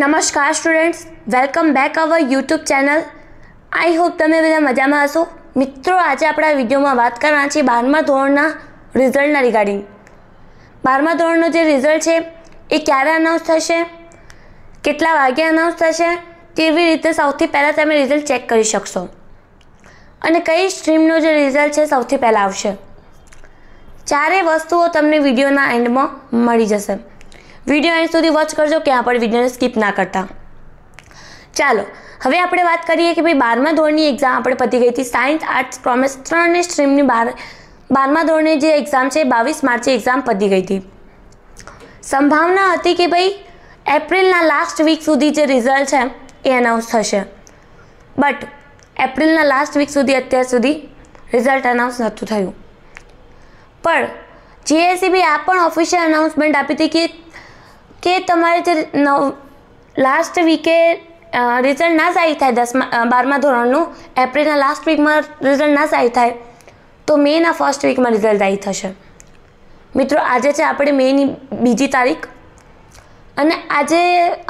નમસ્કાર students welcome back our YouTube channel I hope તમે બધા મજામાં હશો મિત્રો આજે આપણા વિડીયોમાં વાત કરવાના છીએ બારમા ધોરણના રિઝલ્ટના રિગાર્ડિંગ બારમા ધોરણનો જે રિઝલ્ટ છે એ ક્યારે અનાઉન્સ થશે કેટલા વાગે અનાઉન્સ થશે કેવી રીતે સૌથી પહેલાં તમે રિઝલ્ટ ચેક કરી શકશો અને કઈ સ્ટ્રીમનો જે રિઝલ્ટ છે સૌથી પહેલાં આવશે ચારેય વસ્તુઓ તમને વિડીયોના એન્ડમાં મળી જશે વિડીયો એન્ડ સુધી વોચ કરજો ક્યાં પણ વિડીયોને સ્કીપ ના કરતા ચાલો હવે આપણે વાત કરીએ કે ભાઈ બારમા ધોરણની એક્ઝામ આપણે પતી ગઈ હતી સાયન્સ આર્ટ્સ કોમર્સ ત્રણની સ્ટ્રીમની બાર બારમા ધોરણની જે એક્ઝામ છે બાવીસ માર્ચે એક્ઝામ પતી ગઈ હતી સંભાવના હતી કે ભાઈ એપ્રિલના લાસ્ટ વીક સુધી જે રિઝલ્ટ છે એ અનાઉન્સ થશે બટ એપ્રિલના લાસ્ટ વીક સુધી અત્યાર સુધી રિઝલ્ટ એનાઉન્સ નહોતું થયું પણ જીએસસીબી e આ પણ ઓફિશિયલ અનાઉન્સમેન્ટ આપી હતી કે કે તમારે જે નવ લાસ્ટ વીકે રિઝલ્ટ ના સારી થાય દસમા બારમા ધોરણનું એપ્રિલના લાસ્ટ વીકમાં રિઝલ્ટ ના સારી થાય તો મેના ફર્સ્ટ વીકમાં રિઝલ્ટ આવી થશે મિત્રો આજે છે આપણે મેની બીજી તારીખ અને આજે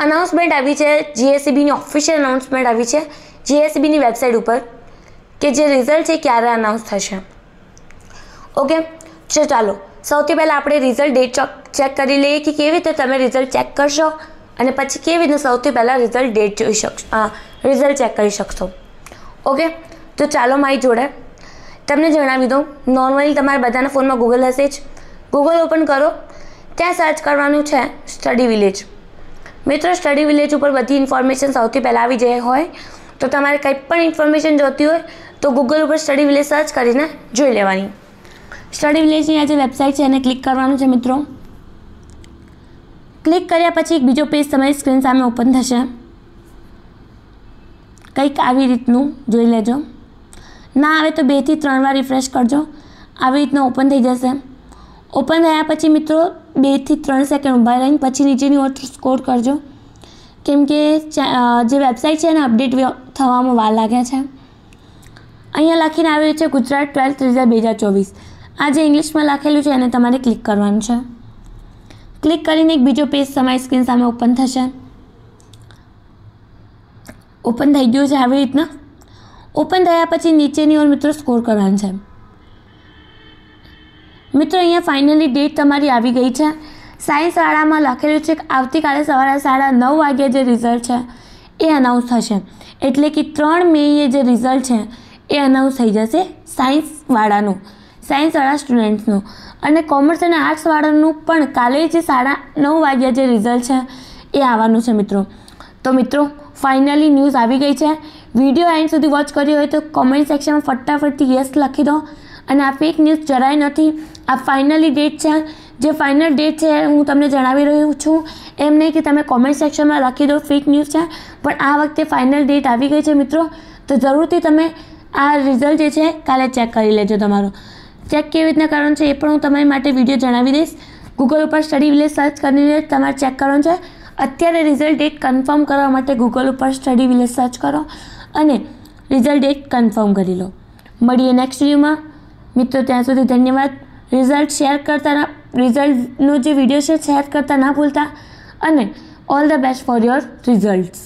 અનાઉન્સમેન્ટ આવી છે જીએસસીબીની ઓફિશિયલ અનાઉન્સમેન્ટ આવી છે જીએસસીબીની e વેબસાઇટ ઉપર કે જે રિઝલ્ટ છે ક્યારે અનાઉન્સ થશે ઓકે ચાલો સૌથી પહેલાં આપણે રિઝલ્ટ ડેટ ચેક કરી લઈએ કે કેવી રીતે તમે રિઝલ્ટ ચેક કરશો અને પછી કેવી રીતે સૌથી પહેલાં રિઝલ્ટ ડેટ જોઈ શકશો રિઝલ્ટ ચેક કરી શકશો ઓકે તો ચાલો મારી જોડે તમને જણાવી દઉં નોર્મલી તમારા બધાના ફોનમાં ગૂગલ હશે જ ગૂગલ ઓપન કરો ત્યાં સર્ચ કરવાનું છે સ્ટડી વિલેજ મિત્રો સ્ટડી વિલેજ ઉપર બધી ઇન્ફોર્મેશન સૌથી પહેલાં આવી જાય હોય તો તમારે કંઈ પણ ઇન્ફોર્મેશન જોતી હોય તો ગૂગલ ઉપર સ્ટડી વિલેજ સર્ચ કરીને જોઈ લેવાની સ્ટડી વિલેજની આ જે વેબસાઇટ છે એને ક્લિક કરવાનું છે મિત્રો ક્લિક કર્યા પછી એક બીજો પેજ તમારી સ્ક્રીન સામે ઓપન થશે કંઈક આવી રીતનું જોઈ લેજો ના આવે તો બેથી ત્રણ વાર રિફ્રેશ કરજો આવી રીતનું ઓપન થઈ જશે ઓપન થયા પછી મિત્રો બેથી ત્રણ સેકન્ડ ઊભા રહીને પછી નીચેની ઓર સ્કોર કરજો કેમકે કે જે વેબસાઇટ છે એને અપડેટ થવામાં વાર લાગે છે અહીંયા લખીને આવ્યું છે ગુજરાત ટ્વેલ્થ રિઝલ્ટ બે હજાર ચોવીસ આ જે ઇંગ્લિશમાં લખેલું છે એને તમારે ક્લિક કરવાનું છે ક્લિક કરીને એક બીજો પેજ તમારી સ્ક્રીન સામે ઓપન થશે ઓપન થઈ ગયું છે આવી રીતના ઓપન થયા પછી નીચેની ઓર મિત્રો સ્કોર કરવાનું છે મિત્રો અહીંયા ફાઇનલી ડેટ તમારી આવી ગઈ છે સાયન્સવાળામાં લખેલું છે કે આવતીકાલે સવારે સાડા નવ વાગ્યે જે રિઝલ્ટ છે એ અનાઉન્સ થશે એટલે કે ત્રણ મેએ જે રિઝલ્ટ છે એ અનાઉન્સ થઈ જશે સાયન્સવાળાનું સાયન્સવાળા સ્ટુડન્ટ્સનું અને કોમર્સ અને આર્ટ્સવાળાનું પણ કાલે જે સાડા નવ વાગ્યા જે રિઝલ્ટ છે એ આવવાનું છે મિત્રો તો મિત્રો ફાઇનલી ન્યૂઝ આવી ગઈ છે વિડીયો એન્ડ સુધી વોચ કર્યો હોય તો કોમેન્ટ સેક્શનમાં ફટાફટથી યસ લખી દો અને આ ફેક ન્યૂઝ જરાય નથી આ ફાઇનલી ડેટ છે જે ફાઇનલ ડેટ છે હું તમને જણાવી રહ્યો છું એમ નહીં કે તમે કોમેન્ટ સેક્શનમાં લખી દો ફેક ન્યૂઝ છે પણ આ વખતે ફાઇનલ ડેટ આવી ગઈ છે મિત્રો તો જરૂરથી તમે આ રિઝલ્ટ જે છે કાલે ચેક કરી લેજો તમારું ચેક કેવી રીતના કરવાનું છે એ પણ હું તમારી માટે વિડીયો જણાવી દઈશ ગૂગલ ઉપર સ્ટડી વિલેજ સર્ચ કરીને તમારે ચેક કરવાનું છે અત્યારે રિઝલ્ટ ડેટ કન્ફર્મ કરવા માટે ગૂગલ ઉપર સ્ટડી વિલેજ સર્ચ કરો અને રિઝલ્ટ ડેટ કન્ફર્મ કરી લો મળીએ નેક્સ્ટ વિડીયોમાં મિત્રો ત્યાં સુધી ધન્યવાદ રિઝલ્ટ શેર કરતા રિઝલ્ટનો જે વિડીયો છે શેર કરતા ના ભૂલતા અને all the best for your results